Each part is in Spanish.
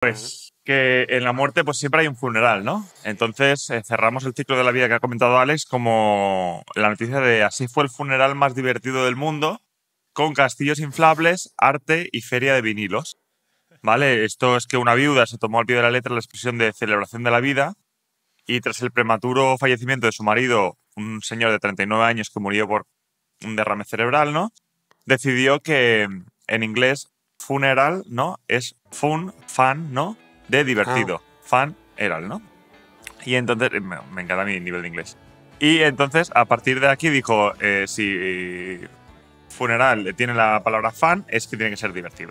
Pues que en la muerte pues siempre hay un funeral, ¿no? Entonces eh, cerramos el ciclo de la vida que ha comentado Alex como la noticia de así fue el funeral más divertido del mundo con castillos inflables, arte y feria de vinilos. ¿Vale? Esto es que una viuda se tomó al pie de la letra la expresión de celebración de la vida y tras el prematuro fallecimiento de su marido, un señor de 39 años que murió por un derrame cerebral, ¿no? Decidió que en inglés funeral, ¿no? Es fun, fan, ¿no? De divertido. Ah. Fan, eral, ¿no? Y entonces, eh, me, encanta mi nivel de inglés. Y entonces, a partir de aquí dijo, eh, si funeral tiene la palabra fan, es que tiene que ser divertido.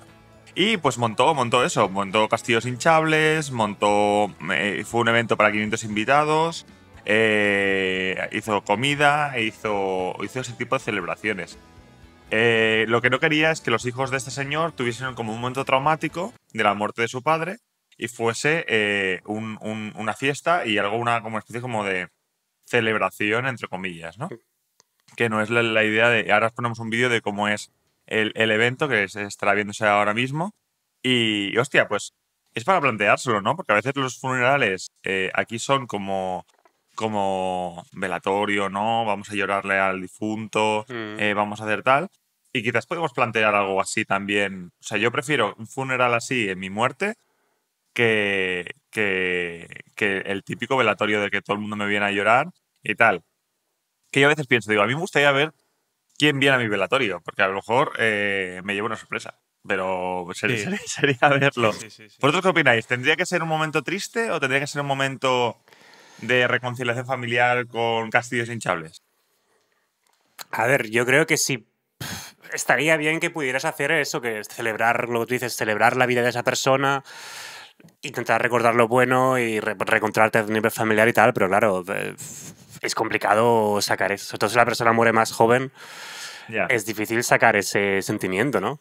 Y pues montó, montó eso, montó castillos hinchables, montó, eh, fue un evento para 500 invitados, hizo comida, hizo, hizo ese tipo de celebraciones. Eh, lo que no quería es que los hijos de este señor tuviesen como un momento traumático de la muerte de su padre y fuese eh, una fiesta y algo, una como especie como de celebración, entre comillas, ¿no? Que no es la, idea de... Ahora os ponemos un vídeo de cómo es el, evento que se estará viéndose ahora mismo. Y, hostia, pues es para planteárselo, ¿no? Porque a veces los funerales eh, aquí son como como velatorio, ¿no? Vamos a llorarle al difunto, mm. vamos a hacer tal. Y quizás podemos plantear algo así también. O sea, yo prefiero un funeral así en mi muerte que, el típico velatorio de que todo el mundo me viene a llorar y tal. Que yo a veces pienso, digo, a mí me gustaría ver quién viene a mi velatorio, porque a lo mejor eh, me llevo una sorpresa pero sería, verlo. ¿Vosotros qué opináis? ¿Tendría que ser un momento triste o tendría que ser un momento de reconciliación familiar con castillos hinchables? A ver, yo creo que sí estaría bien que pudieras hacer eso, que es celebrar, lo que tú dices, celebrar la vida de esa persona, intentar recordar lo bueno y recontrarte reencontrarte a nivel familiar y tal, pero claro, eh, es complicado sacar eso. Entonces la persona muere más joven, es difícil sacar ese sentimiento, ¿no?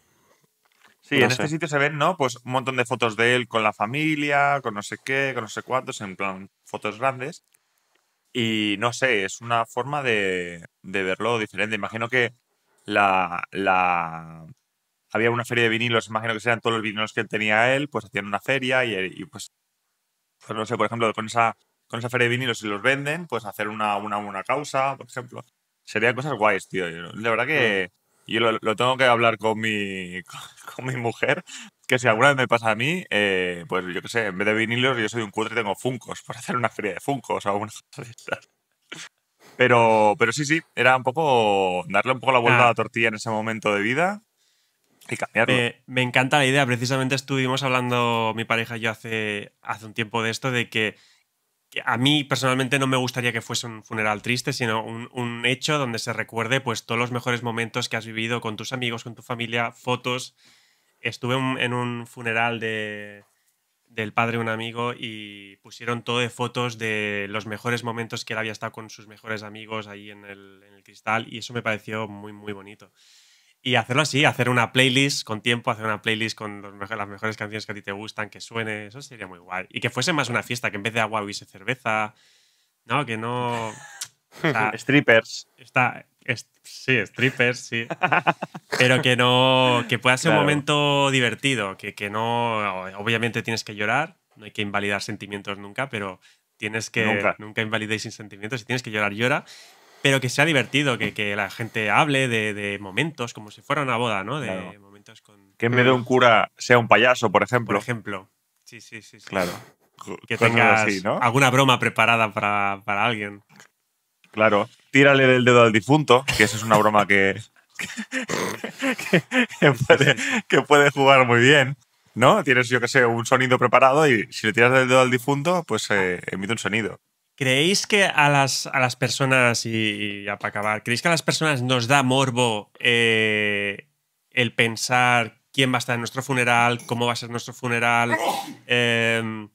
Sí, en este sitio se ven, ¿no? Pues un montón de fotos de él con la familia, con no sé qué, con no sé cuántos, en plan, fotos grandes. Y no sé, es una forma de, de verlo diferente. Imagino que la, la había una feria de vinilos, imagino que sean todos los vinilos que tenía él, pues hacían una feria y, pues, pues, no sé, por ejemplo, con esa, con esa feria de vinilos, si los venden, pues hacer una, una, una causa, por ejemplo. Serían cosas guays, tío. De verdad que mm. yo lo, tengo que hablar con mi, con, mi mujer, que si alguna vez me pasa a mí, eh, pues yo qué sé, en vez de vinilos, yo soy un cutre y tengo funcos, por hacer una feria de funcos o alguna cosa pero, sí, sí, era un poco darle un poco la vuelta a la ah. tortilla en ese momento de vida y cambiarlo. Me, encanta la idea. Precisamente estuvimos hablando mi pareja y yo hace, hace un tiempo de esto, de que, a mí personalmente no me gustaría que fuese un funeral triste, sino un, hecho donde se recuerde pues todos los mejores momentos que has vivido con tus amigos, con tu familia, fotos. Estuve en un funeral de, del padre de un amigo y pusieron todo de fotos de los mejores momentos que él había estado con sus mejores amigos ahí en el, cristal y eso me pareció muy, muy bonito. Y hacerlo así, hacer una playlist con tiempo, hacer una playlist con las mejores canciones que a ti te gustan, que suene, eso sería muy guay. Y que fuese más una fiesta, que en vez de agua hubiese cerveza, no, que no... Strippers. Está, sí, strippers, sí. Pero que no. Que pueda ser un momento divertido. Que, que no. Obviamente tienes que llorar. No hay que invalidar sentimientos nunca, pero tienes que. Nunca, invalidéis sin sentimientos. Si tienes que llorar, llora. Pero que sea divertido, que, que la gente hable de, de, momentos, como si fuera una boda, ¿no? De momentos con. Que en medio de un cura sea un payaso, por ejemplo. Por ejemplo. Sí, sí, sí. Claro. Que tengas alguna broma preparada para, para alguien. Claro, tírale del dedo al difunto, que eso es una broma que, que, puede, jugar muy bien. ¿No? Tienes, yo que sé, un sonido preparado y si le tiras del dedo al difunto, pues eh, emite un sonido. ¿Creéis que a las, personas, y, ya para acabar, ¿creéis que a las personas nos da morbo eh, el pensar quién va a estar en nuestro funeral, cómo va a ser nuestro funeral? Em,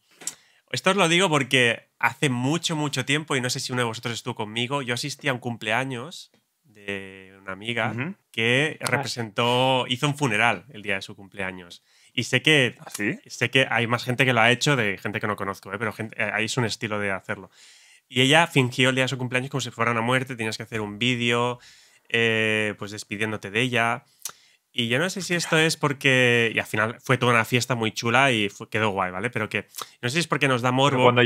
esto os lo digo porque hace mucho, mucho tiempo, y no sé si uno de vosotros estuvo conmigo, yo asistí a un cumpleaños de una amiga que representó, hizo un funeral el día de su cumpleaños. Y sé que, ¿Ah, sé que hay más gente que lo ha hecho, de gente que no conozco, ¿eh? pero ahí es un estilo de hacerlo. Y ella fingió el día de su cumpleaños como si fuera una muerte, tenías que hacer un vídeo, eh, pues despidiéndote de ella. Y yo no sé si esto es porque. Y al final fue toda una fiesta muy chula y quedó guay, ¿vale? Pero que. No sé si es porque nos da morbo. Cuando,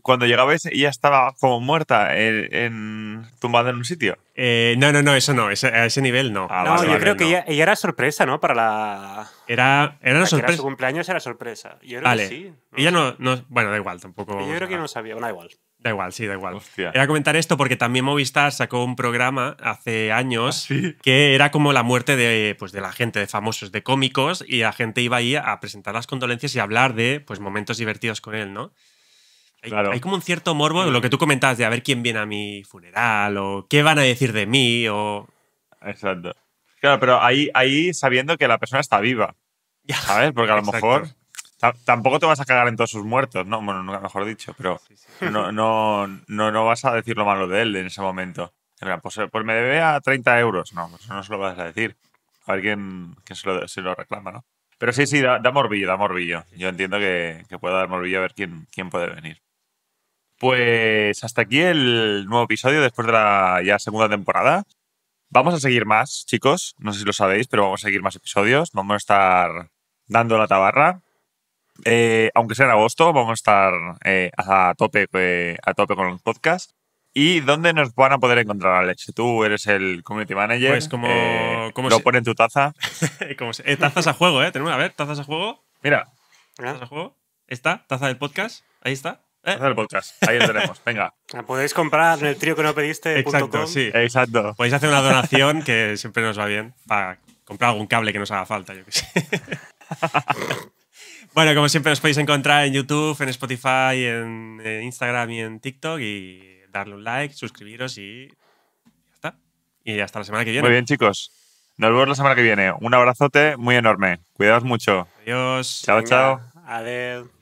cuando, llegabais, ella estaba como muerta, eh, en, tumbada en un sitio. Eh, no, no, no, eso no. a ese nivel no. Ah, no, yo creo que ella, era sorpresa, ¿no? Para la. Era, era una sorpresa. Era su cumpleaños era sorpresa. Yo vale. sí. No ella no, no, Bueno, da igual, tampoco. Yo creo que no sabía, no da igual. Da igual, sí, da igual. Hostia. Era comentar esto porque también Movistar sacó un programa hace años ah, que era como la muerte de, pues, de la gente, de famosos, de cómicos, y la gente iba ahí a presentar las condolencias y hablar de pues, momentos divertidos con él, ¿no? Hay, claro. hay como un cierto morbo, lo que tú comentabas, de a ver quién viene a mi funeral, o qué van a decir de mí, o... Exacto. Claro, pero ahí, ahí sabiendo que la persona está viva. ¿Sabes? Porque a lo mejor Tampoco te vas a cagar en todos sus muertos, ¿no? Bueno, mejor dicho, pero No, no, vas a decir lo malo de él en ese momento. Pues, pues, me debe a 30 euros. No, pues eso no se lo vas a decir. A ver quién, se, lo, reclama, ¿no? Pero sí, sí, da, morbillo, da morbillo. Yo entiendo que, que pueda dar morbillo a ver quién, quién puede venir. Pues hasta aquí el nuevo episodio después de la ya segunda temporada. Vamos a seguir más, chicos. No sé si lo sabéis, pero vamos a seguir más episodios. Vamos a estar dando la tabarra. Eh, aunque sea en agosto, vamos a estar eh, a, tope, eh, a tope con los podcast ¿Y dónde nos van a poder encontrar, Alex? Tú eres el community manager. Pues como. como lo se... pone en tu taza. como tazas a juego, ¿eh? Tenemos, a ver, tazas a juego. Mira. Tazas a juego. Esta, taza del podcast. Ahí está. ¿Eh? Taza podcast. Ahí lo tenemos. Venga. La podéis comprar en el trío que no pediste. Exacto, sí. Exacto. Podéis hacer una donación que siempre nos va bien para comprar algún cable que nos haga falta, yo que sé. Bueno, como siempre, os podéis encontrar en YouTube, en Spotify, en Instagram y en TikTok. Y darle un like, suscribiros y está. Y hasta la semana que viene. Muy bien, chicos. Nos vemos la semana que viene. Un abrazote muy enorme. Cuidaos mucho. Adiós. Chao, chao. Adiós.